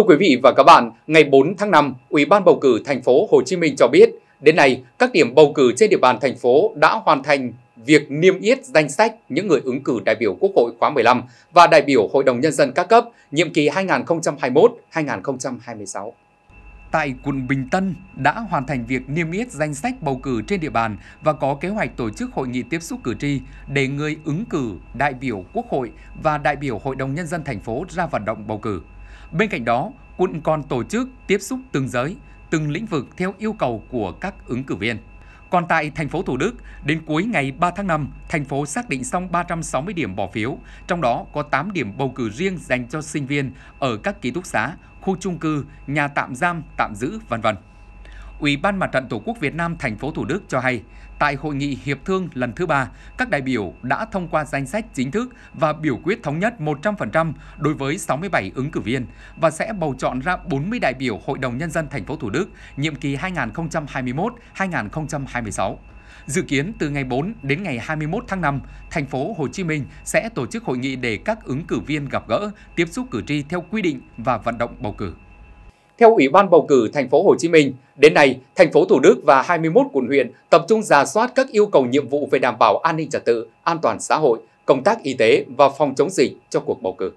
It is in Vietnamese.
Thưa quý vị và các bạn, ngày 4 tháng 5, Ủy ban bầu cử thành phố Hồ Chí Minh cho biết, đến nay các điểm bầu cử trên địa bàn thành phố đã hoàn thành việc niêm yết danh sách những người ứng cử đại biểu Quốc hội khóa 15 và đại biểu Hội đồng Nhân dân các cấp nhiệm kỳ 2021-2026. Tại quận Bình Tân đã hoàn thành việc niêm yết danh sách bầu cử trên địa bàn và có kế hoạch tổ chức hội nghị tiếp xúc cử tri để người ứng cử đại biểu Quốc hội và đại biểu Hội đồng Nhân dân thành phố ra vận động bầu cử. Bên cạnh đó, quận còn tổ chức tiếp xúc từng giới, từng lĩnh vực theo yêu cầu của các ứng cử viên. Còn tại thành phố Thủ Đức, đến cuối ngày 3 tháng 5, thành phố xác định xong 360 điểm bỏ phiếu, trong đó có 8 điểm bầu cử riêng dành cho sinh viên ở các ký túc xá, khu trung cư, nhà tạm giam, tạm giữ, vân vân. Ủy ban Mặt trận Tổ quốc Việt Nam thành phố Thủ Đức cho hay, tại hội nghị hiệp thương lần thứ ba, các đại biểu đã thông qua danh sách chính thức và biểu quyết thống nhất 100% đối với 67 ứng cử viên và sẽ bầu chọn ra 40 đại biểu Hội đồng nhân dân thành phố Thủ Đức nhiệm kỳ 2021-2026. Dự kiến từ ngày 4 đến ngày 21 tháng 5, thành phố Hồ Chí Minh sẽ tổ chức hội nghị để các ứng cử viên gặp gỡ, tiếp xúc cử tri theo quy định và vận động bầu cử. Theo Ủy ban bầu cử thành phố Hồ Chí Minh, đến nay, thành phố Thủ Đức và 21 quận huyện tập trung giả soát các yêu cầu nhiệm vụ về đảm bảo an ninh trật tự, an toàn xã hội, công tác y tế và phòng chống dịch cho cuộc bầu cử.